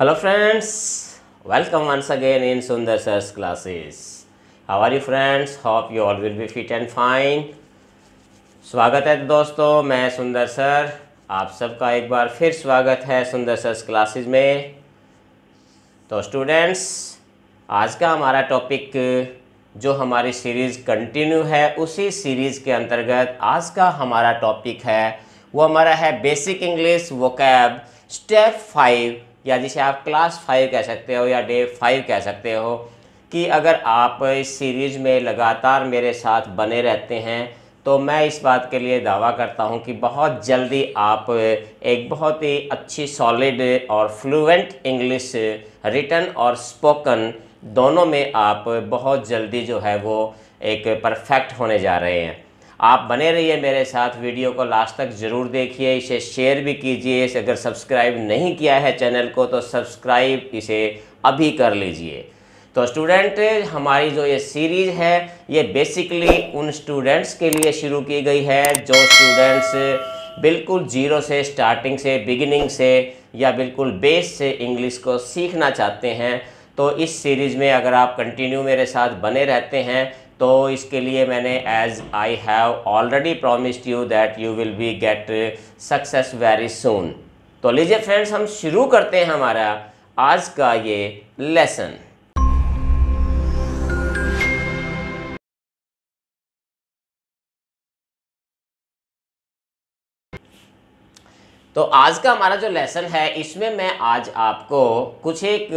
hello friends welcome once again in Sundar sir's classes how you friends friends hope you all will be fit and स्वागत है दोस्तों मैं सुंदर sir आप सबका एक बार फिर स्वागत है सुंदर सर क्लासेस में तो स्टूडेंट्स आज का हमारा टॉपिक जो हमारी सीरीज़ कंटिन्यू है उसी सीरीज़ के अंतर्गत आज का हमारा टॉपिक है वो हमारा है basic English vocab step five या जिसे आप क्लास फाइव कह सकते हो या डे फाइव कह सकते हो कि अगर आप इस सीरीज़ में लगातार मेरे साथ बने रहते हैं तो मैं इस बात के लिए दावा करता हूं कि बहुत जल्दी आप एक बहुत ही अच्छी सॉलिड और फ्लुएंट इंग्लिश रिटन और स्पोकन दोनों में आप बहुत जल्दी जो है वो एक परफेक्ट होने जा रहे हैं आप बने रहिए मेरे साथ वीडियो को लास्ट तक ज़रूर देखिए इसे शेयर भी कीजिए इसे अगर सब्सक्राइब नहीं किया है चैनल को तो सब्सक्राइब इसे अभी कर लीजिए तो स्टूडेंट हमारी जो ये सीरीज़ है ये बेसिकली उन स्टूडेंट्स के लिए शुरू की गई है जो स्टूडेंट्स बिल्कुल जीरो से स्टार्टिंग से बिगिनिंग से या बिल्कुल बेस से इंग्लिश को सीखना चाहते हैं तो इस सीरीज़ में अगर आप कंटिन्यू मेरे साथ बने रहते हैं तो इसके लिए मैंने as I have already promised you that you will be get success very soon तो लीजिए फ्रेंड्स हम शुरू करते हैं हमारा आज का ये लेसन तो आज का हमारा जो लेसन है इसमें मैं आज आपको कुछ एक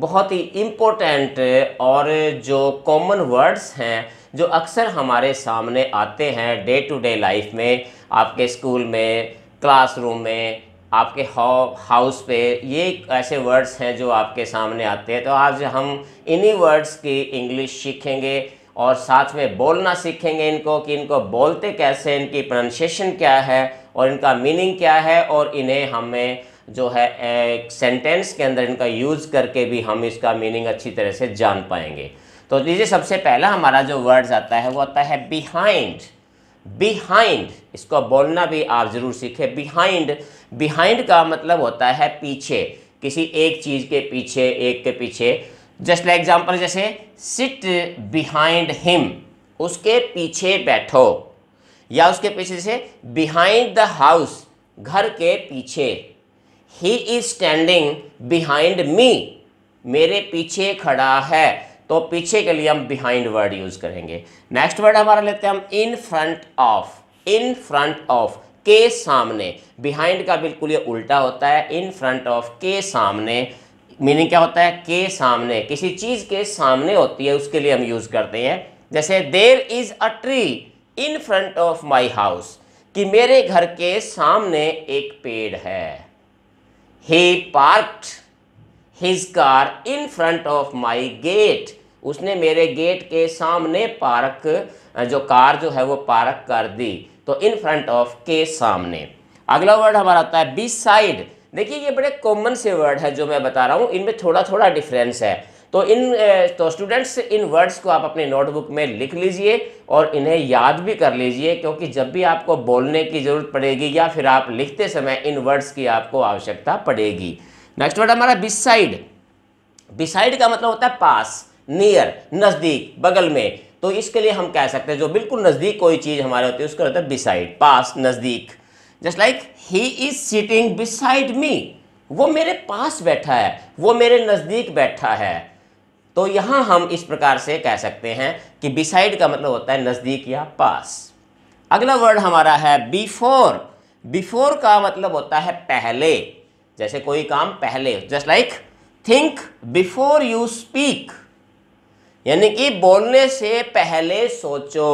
बहुत ही इम्पोर्टेंट और जो कॉमन वर्ड्स हैं जो अक्सर हमारे सामने आते हैं डे टू डे लाइफ में आपके स्कूल में क्लासरूम में आपके हाउस पे ये ऐसे वर्ड्स हैं जो आपके सामने आते हैं तो आज हम इन्हीं वर्ड्स की इंग्लिश सीखेंगे और साथ में बोलना सीखेंगे इनको कि इनको बोलते कैसे इनकी प्रोनंसिएशन क्या है और इनका मीनिंग क्या है और इन्हें हमें जो है एक सेंटेंस के अंदर इनका यूज़ करके भी हम इसका मीनिंग अच्छी तरह से जान पाएंगे तो लीजिए सबसे पहला हमारा जो वर्ड्स आता है वो आता है बिहाइंड बिहाइंड इसको बोलना भी आप ज़रूर सीखें बिहाइंड बिहाइंड का मतलब होता है पीछे किसी एक चीज़ के पीछे एक के पीछे जस्ट लाइक एग्जाम्पल जैसे सिट बिहाइंड हिम उसके पीछे बैठो या उसके पीछे जैसे बिहाइंड द हाउस घर के पीछे ही इज स्टैंडिंग बिहाइंड मी मेरे पीछे खड़ा है तो पीछे के लिए हम बिहाइंड वर्ड यूज करेंगे नेक्स्ट वर्ड हमारा लेते हैं हम in front of in front of के सामने बिहाइंड का बिल्कुल ये उल्टा होता है इन फ्रंट ऑफ के सामने मीनिंग क्या होता है के सामने किसी चीज़ के सामने होती है उसके लिए हम यूज़ करते हैं जैसे there is a tree in front of my house कि मेरे घर के सामने एक पेड़ है he parked his car in front of my gate उसने मेरे गेट के सामने पार्क जो कार जो है वो पार्क कर दी तो इन फ्रंट ऑफ के सामने अगला वर्ड हमारा आता है बी साइड देखिए ये बड़े कॉमन से वर्ड है जो मैं बता रहा हूँ इनमें थोड़ा थोड़ा डिफरेंस है तो इन तो स्टूडेंट्स इन वर्ड्स को आप अपने नोटबुक में लिख लीजिए और इन्हें याद भी कर लीजिए क्योंकि जब भी आपको बोलने की ज़रूरत पड़ेगी या फिर आप लिखते समय इन वर्ड्स की आपको आवश्यकता पड़ेगी नेक्स्ट वर्ड हमारा बिसाइड बिसाइड का मतलब होता है पास नियर नज़दीक बगल में तो इसके लिए हम कह सकते हैं जो बिल्कुल नज़दीक कोई चीज़ हमारे होती है उसका होता है बिसाइड पास नज़दीक just like he is sitting beside me वो मेरे पास बैठा है वो मेरे नज़दीक बैठा है तो यहाँ हम इस प्रकार से कह सकते हैं कि बिसाइड का मतलब होता है नज़दीक या पास अगला वर्ड हमारा है बिफोर बिफोर का मतलब होता है पहले जैसे कोई काम पहले just like think before you speak यानी कि बोलने से पहले सोचो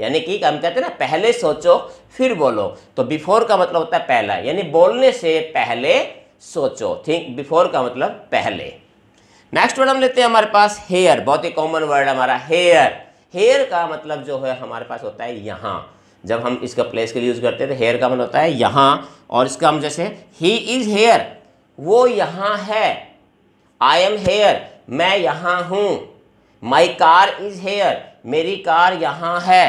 यानी कि हम कहते हैं ना पहले सोचो फिर बोलो तो बिफोर का मतलब होता है पहला यानी बोलने से पहले सोचो थिंक बिफोर का मतलब पहले नेक्स्ट वर्ड हम लेते हैं हमारे पास हेयर बहुत ही कॉमन वर्ड हमारा हेयर हेयर का मतलब जो है हमारे पास होता है यहाँ जब हम इसका प्लेस के लिए यूज़ करते हैं तो हेयर का मतलब होता है यहाँ और इसका हम जैसे ही इज़ हेयर वो यहाँ है आई एम हेयर मैं यहाँ हूँ माई कार इज़ हेयर मेरी कार यहाँ है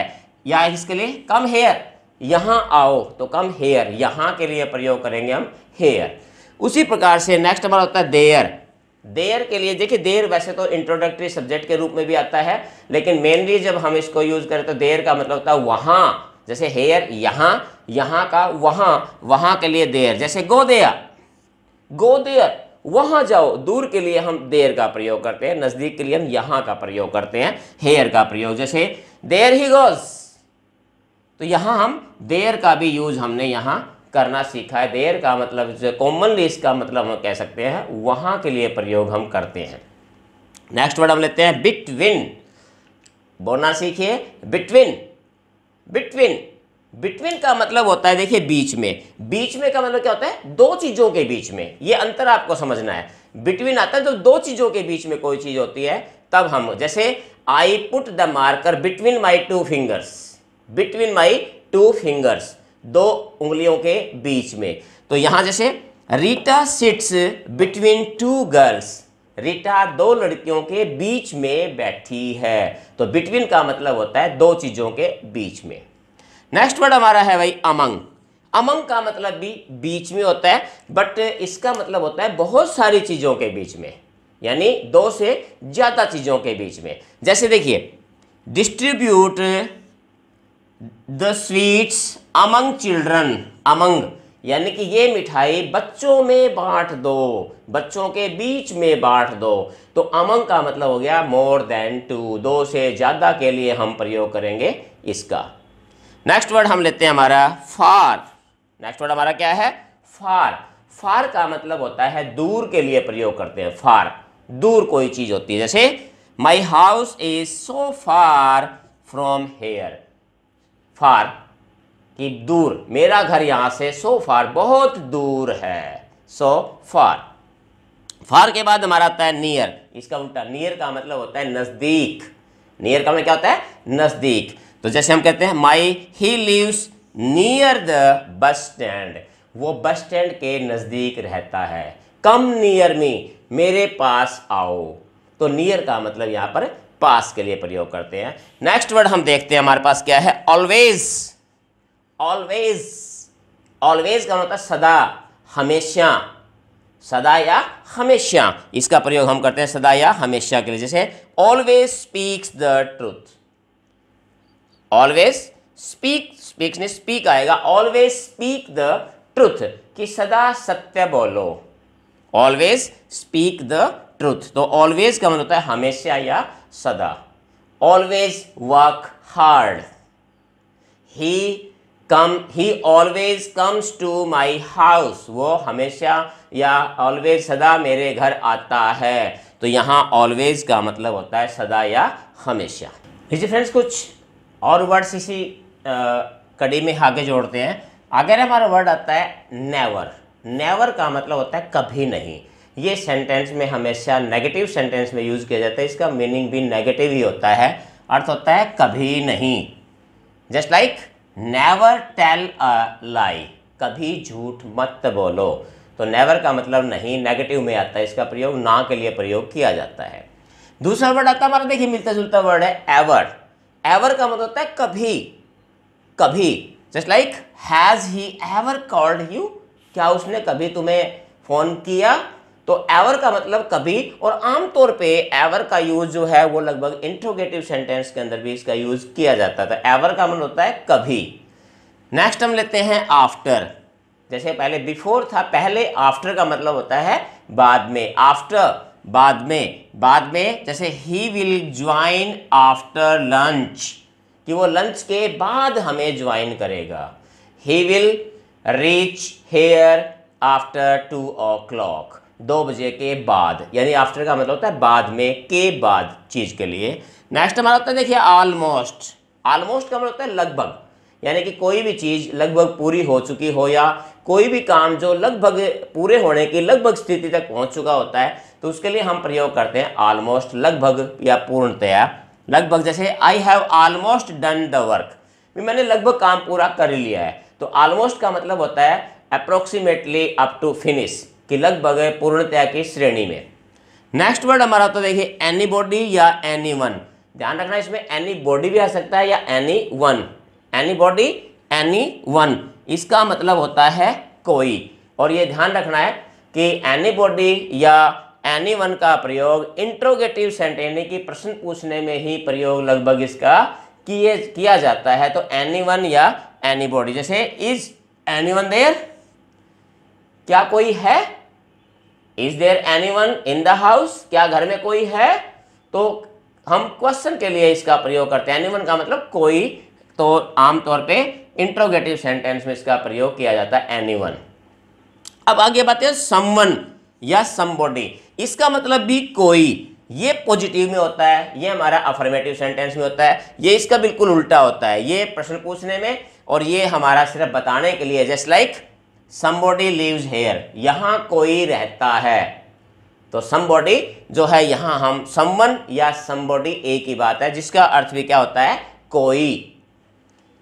या इसके लिए कम हेयर यहाँ आओ तो कम हेयर यहाँ के लिए प्रयोग करेंगे हम हेयर उसी प्रकार से नेक्स्ट हमारा होता है देयर देयर के लिए देखिए देर वैसे तो इंट्रोडक्टरी सब्जेक्ट के रूप में भी आता है लेकिन मेनली जब हम इसको यूज़ करें तो देर का मतलब होता है वहां जैसे हेयर यहां यहां का वहां वहां के लिए देर जैसे गो देया गो देयर वहां जाओ दूर के लिए हम देर का प्रयोग करते हैं नज़दीक के लिए हम यहां का प्रयोग करते हैं हेयर का प्रयोग जैसे देर ही गोज तो यहां हम देर का भी यूज हमने यहां करना सीखा है देर का मतलब कॉमनली इसका मतलब हम कह सकते हैं वहाँ के लिए प्रयोग हम करते हैं नेक्स्ट वर्ड हम लेते हैं बिटविन बोलना सीखिए बिटविन बिटविन बिटवीन का मतलब होता है देखिए बीच में बीच में का मतलब क्या होता है दो चीज़ों के बीच में ये अंतर आपको समझना है बिटवीन आता है जब दो चीज़ों के बीच में कोई चीज़ होती है तब हम जैसे I put the marker between my two fingers between my two fingers दो उंगलियों के बीच में तो यहां जैसे Rita sits between two girls Rita दो लड़कियों के बीच में बैठी है तो बिटवीन का मतलब होता है दो चीज़ों के बीच में नेक्स्ट वर्ड हमारा है भाई अमंग अमंग का मतलब भी बीच में होता है बट इसका मतलब होता है बहुत सारी चीज़ों के बीच में यानी दो से ज़्यादा चीज़ों के बीच में जैसे देखिए distribute the sweets among children among यानी कि ये मिठाई बच्चों में बांट दो बच्चों के बीच में बांट दो तो अमंग का मतलब हो गया मोर देन टू दो से ज़्यादा के लिए हम प्रयोग करेंगे इसका नेक्स्ट वर्ड हम लेते हैं हमारा फार नेक्स्ट वर्ड हमारा क्या है फार फार का मतलब होता है दूर के लिए प्रयोग करते हैं फार दूर कोई चीज़ होती है जैसे my house is so far from here far कि दूर मेरा घर यहां से सो फार बहुत दूर है सो फार फार के बाद हमारा आता है नियर इसका उल्टा नियर का मतलब होता है नज़दीक नियर का मतलब क्या होता है नज़दीक तो जैसे हम कहते हैं my he lives near the bus stand वो बस स्टैंड के नज़दीक रहता है कम नियर मी मेरे पास आओ तो नियर का मतलब यहां पर पास के लिए प्रयोग करते हैं नेक्स्ट वर्ड हम देखते हैं हमारे पास क्या है ऑलवेज ऑलवेज ऑलवेज का होता मतलब है सदा हमेशा सदा या हमेशा इसका प्रयोग हम करते हैं सदा या हमेशा के लिए जैसे always speaks the truth always speak speaks ने स्पीक आएगा ऑलवेज स्पीक द ट्रूथ कि सदा सत्य बोलो ऑलवेज स्पीक द ट्रूथ तो ऑलवेज का मतलब होता है हमेशा या सदा always work hard he come he always comes to my house वो हमेशा या ऑलवेज सदा मेरे घर आता है तो यहाँ ऑलवेज का मतलब होता है सदा या हमेशा जी फ्रेंड्स कुछ और वर्ड्स इसी कड़ी में आगे जोड़ते हैं अगर हमारा वर्ड आता है नेवर नेवर का मतलब होता है कभी नहीं ये सेंटेंस में हमेशा नेगेटिव सेंटेंस में यूज़ किया जाता है इसका मीनिंग भी नेगेटिव ही होता है अर्थ होता है कभी नहीं just like never tell a lie कभी झूठ मत बोलो तो नेवर का मतलब नहीं नेगेटिव में आता है इसका प्रयोग ना के लिए प्रयोग किया जाता है दूसरा वर्ड आता है हमारा देखिए मिलता जुलता वर्ड है एवर एवर का मतलब होता है कभी कभी just like has he ever called you क्या उसने कभी तुम्हें फ़ोन किया तो एवर का मतलब कभी और आमतौर पे एवर का यूज जो है वो लगभग इंट्रोगेटिव सेंटेंस के अंदर भी इसका यूज किया जाता था एवर का मतलब होता है कभी नेक्स्ट हम लेते हैं आफ्टर जैसे पहले बिफोर था पहले आफ्टर का मतलब होता है बाद में आफ्टर बाद में बाद में जैसे he will join after lunch कि वो लंच के बाद हमें ज्वाइन करेगा he will reach here after two o'clock दो बजे के बाद यानी आफ्टर का मतलब होता है बाद में के बाद चीज़ के लिए नेक्स्ट हमारा होता है देखिए ऑलमोस्ट ऑलमोस्ट का मतलब होता है लगभग यानी कि कोई भी चीज़ लगभग पूरी हो चुकी हो या कोई भी काम जो लगभग पूरे होने की लगभग स्थिति तक पहुंच चुका होता है तो उसके लिए हम प्रयोग करते हैं ऑलमोस्ट लगभग या पूर्णतया लगभग जैसे I have almost done the work मैंने लगभग काम पूरा कर लिया है तो ऑलमोस्ट का मतलब होता है अप्रोक्सीमेटली अप टू फिनिश कि लगभग पूर्णतया की श्रेणी में नेक्स्ट वर्ड हमारा तो देखिए एनी बॉडी या एनी वन ध्यान रखना इसमें एनी बॉडी भी आ सकता है या anyone anybody anyone इसका मतलब होता है कोई और ये ध्यान रखना है कि एनी बॉडी या एनी वन का प्रयोग इंट्रोगेटिव सेंट यानी कि प्रश्न पूछने में ही प्रयोग लगभग इसका किए किया जाता है तो एनी वन या एनीबॉडी जैसे इज एनी वन देयर क्या कोई है is there anyone in the house क्या घर में कोई है तो हम क्वेश्चन के लिए इसका प्रयोग करते हैं एनीवन का मतलब कोई तो आमतौर पे इंट्रोगेटिव सेंटेंस में इसका प्रयोग किया जाता है एनीवन अब आगे बात है समवन या समबॉडी इसका मतलब भी कोई ये पॉजिटिव में होता है ये हमारा अफर्मेटिव सेंटेंस में होता है ये इसका बिल्कुल उल्टा होता है ये प्रश्न पूछने में और ये हमारा सिर्फ बताने के लिए just like somebody lives here यहां कोई रहता है तो समबॉडी जो है यहां हम समवन या समबॉडी ए की बात है जिसका अर्थ भी क्या होता है कोई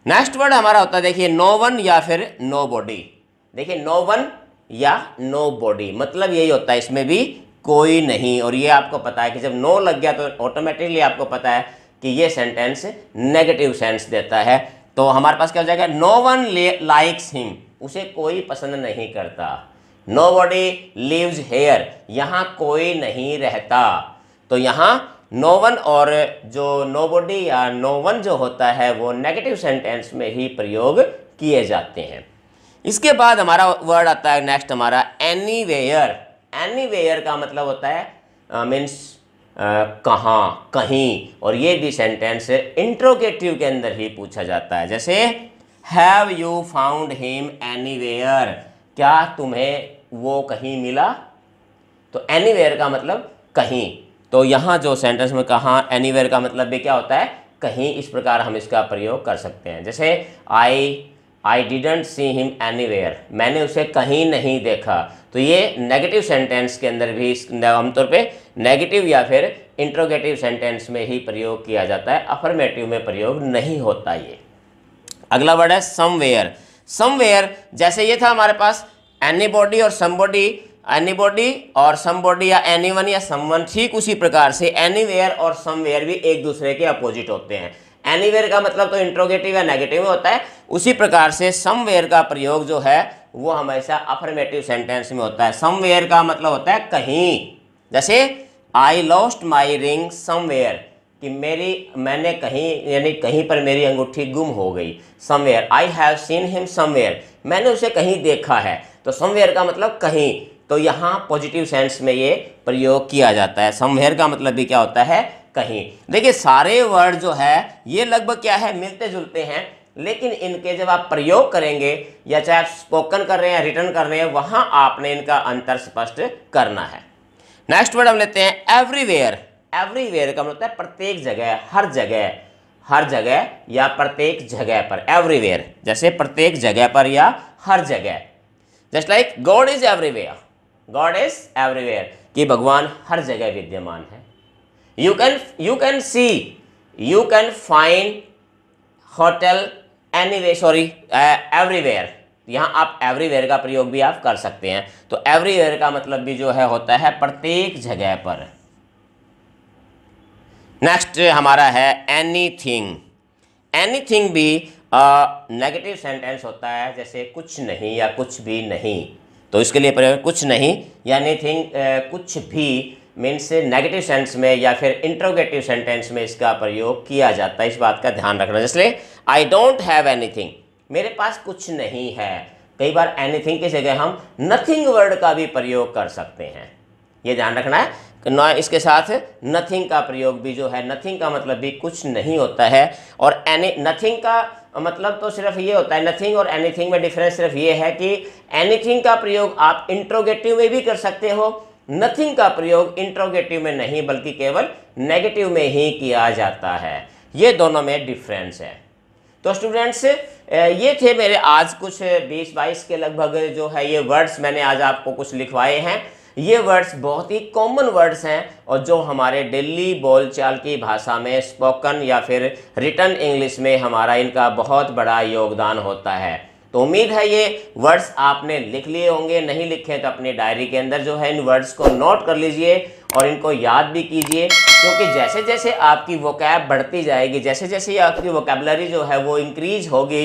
नेक्स्ट वर्ड हमारा होता है देखिए नो वन या फिर नो बॉडी देखिए नो वन या नो बॉडी मतलब यही होता है इसमें भी कोई नहीं और ये आपको पता है कि जब नो लग गया तो ऑटोमेटिकली आपको पता है कि ये सेंटेंस नेगेटिव सेंस देता है तो हमारे पास क्या हो जाएगा नो वन लाइक्स हिम उसे कोई पसंद नहीं करता नो बॉडी लिव्स हेयर यहाँ कोई नहीं रहता तो यहाँ नो वन और जो नो बॉडी या नो वन जो होता है वो नेगेटिव सेंटेंस में ही प्रयोग किए जाते हैं इसके बाद हमारा वर्ड आता है नेक्स्ट हमारा एनी वेयर वेयर का मतलब होता है मीन्स कहाँ कहीं और ये भी सेंटेंस इंट्रोगेटिव के अंदर ही पूछा जाता है जैसे have you found him any क्या तुम्हें वो कहीं मिला तो एनीवेयर का मतलब कहीं तो यहाँ जो सेंटेंस में कहा एनी का मतलब भी क्या होता है कहीं इस प्रकार हम इसका प्रयोग कर सकते हैं जैसे I I didn't see him anywhere मैंने उसे कहीं नहीं देखा तो ये नेगेटिव सेंटेंस के अंदर भी आमतौर पे नेगेटिव या फिर इंट्रोगेटिव सेंटेंस में ही प्रयोग किया जाता है अफर्मेटिव में प्रयोग नहीं होता ये अगला वर्ड है समवेयर समवेयर जैसे ये था हमारे पास एनीबॉडी और समबॉडी एनीबॉडी और समबॉडी या वन या समवन ठीक उसी प्रकार से वेयर और समवेयर भी एक दूसरे के अपोजिट होते हैं एनीवेयर का मतलब तो इंट्रोगेटिव या नेगेटिव होता है उसी प्रकार से समवेयर का प्रयोग जो है वो हमेशा अफर्मेटिव सेंटेंस में होता है समवेयर का मतलब होता है कहीं जैसे I lost my ring somewhere कि मेरी मैंने कहीं यानी कहीं पर मेरी अंगूठी गुम हो गई somewhere I have seen him somewhere मैंने उसे कहीं देखा है तो समवेयर का मतलब कहीं तो यहाँ पॉजिटिव सेंस में ये प्रयोग किया जाता है समवेयर का मतलब भी क्या होता है कहीं देखिए सारे वर्ड जो है ये लगभग क्या है मिलते जुलते हैं लेकिन इनके जब आप प्रयोग करेंगे या चाहे आप स्पोकन कर रहे हैं रिटर्न कर रहे हैं वहां आपने इनका अंतर स्पष्ट करना है नेक्स्ट वर्ड हम लेते हैं एवरीवेयर एवरीवेयर का मतलब है प्रत्येक जगह हर जगह हर जगह या प्रत्येक जगह पर एवरीवेयर जैसे प्रत्येक जगह पर या हर जगह just like God is everywhere God is everywhere कि भगवान हर जगह विद्यमान है you can you can see you can find hotel any way sorry everywhere यहाँ आप एवरीवेयर का प्रयोग भी आप कर सकते हैं तो एवरीवेयर का मतलब भी जो है होता है प्रत्येक जगह पर नेक्स्ट हमारा है एनीथिंग एनीथिंग भी नेगेटिव सेंटेंस होता है जैसे कुछ नहीं या कुछ भी नहीं तो इसके लिए प्रयोग कुछ नहीं या एनी uh, कुछ भी मीन्स नेगेटिव सेंस में या फिर इंट्रोगेटिव सेंटेंस में इसका प्रयोग किया जाता है इस बात का ध्यान रखना जिसलिए आई डोंट हैव एनीथिंग मेरे पास कुछ नहीं है कई बार एनीथिंग की जगह हम नथिंग वर्ड का भी प्रयोग कर सकते हैं ये ध्यान रखना है ना इसके साथ नथिंग का प्रयोग भी जो है नथिंग का मतलब भी कुछ नहीं होता है और एनी नथिंग का मतलब तो सिर्फ ये होता है नथिंग और एनीथिंग में डिफरेंस सिर्फ ये है कि एनीथिंग का प्रयोग आप इंट्रोगेटिव में भी कर सकते हो नथिंग का प्रयोग इंट्रोगेटिव में नहीं बल्कि केवल नेगेटिव में ही किया जाता है ये दोनों में डिफरेंस है तो स्टूडेंट्स ये थे मेरे आज कुछ 20-22 के लगभग जो है ये वर्ड्स मैंने आज आपको कुछ लिखवाए हैं ये वर्ड्स बहुत ही कॉमन वर्ड्स हैं और जो हमारे डेली बोलचाल की भाषा में स्पोकन या फिर रिटर्न इंग्लिश में हमारा इनका बहुत बड़ा योगदान होता है तो उम्मीद है ये वर्ड्स आपने लिख लिए होंगे नहीं लिखे तो अपनी डायरी के अंदर जो है इन वर्ड्स को नोट कर लीजिए और इनको याद भी कीजिए क्योंकि जैसे जैसे आपकी वोकैब बढ़ती जाएगी जैसे जैसे आपकी वोकेबलरी जो है वो इंक्रीज होगी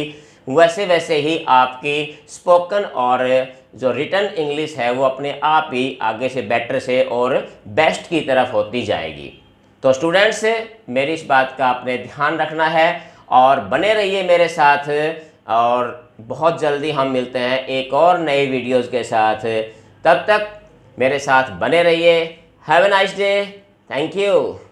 वैसे वैसे ही आपकी स्पोकन और जो रिटर्न इंग्लिश है वो अपने आप ही आगे से बेटर से और बेस्ट की तरफ होती जाएगी तो स्टूडेंट्स मेरी इस बात का आपने ध्यान रखना है और बने रहिए मेरे साथ और बहुत जल्दी हम मिलते हैं एक और नए वीडियोज़ के साथ तब तक मेरे साथ बने रहिए have a nice day thank you